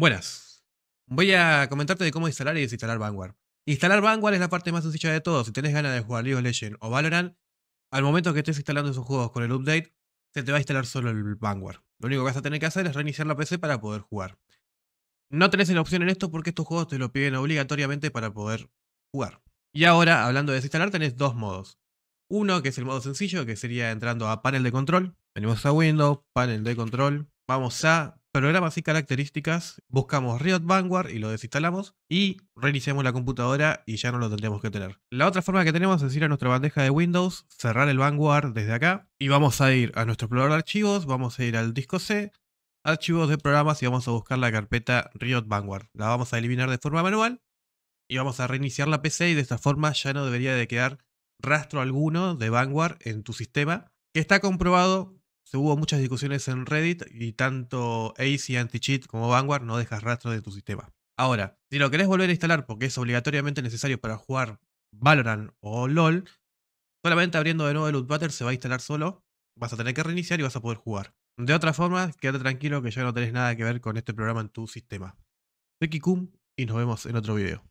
Buenas. Voy a comentarte de cómo instalar y desinstalar Vanguard. Instalar Vanguard es la parte más sencilla de todo. Si tenés ganas de jugar League of Legends o Valorant, al momento que estés instalando esos juegos con el update, se te va a instalar solo el Vanguard. Lo único que vas a tener que hacer es reiniciar la PC para poder jugar. No tenés la opción en esto porque estos juegos te lo piden obligatoriamente para poder jugar. Y ahora, hablando de desinstalar, tenés dos modos. Uno, que es el modo sencillo, que sería entrando a panel de control. Venimos a Windows, panel de control. Vamos a programas y características, buscamos Riot Vanguard y lo desinstalamos y reiniciamos la computadora y ya no lo tendremos que tener. La otra forma que tenemos es ir a nuestra bandeja de Windows, cerrar el Vanguard desde acá y vamos a ir a nuestro explorador de archivos, vamos a ir al disco C, archivos de programas y vamos a buscar la carpeta Riot Vanguard. La vamos a eliminar de forma manual y vamos a reiniciar la PC y de esta forma ya no debería de quedar rastro alguno de Vanguard en tu sistema, que está comprobado hubo muchas discusiones en Reddit y tanto ACE y Anti-Cheat como Vanguard no dejas rastro de tu sistema. Ahora, si lo querés volver a instalar porque es obligatoriamente necesario para jugar Valorant o LOL, solamente abriendo de nuevo el Butter se va a instalar solo, vas a tener que reiniciar y vas a poder jugar. De otra forma, quédate tranquilo que ya no tenés nada que ver con este programa en tu sistema. Soy Kikum y nos vemos en otro video.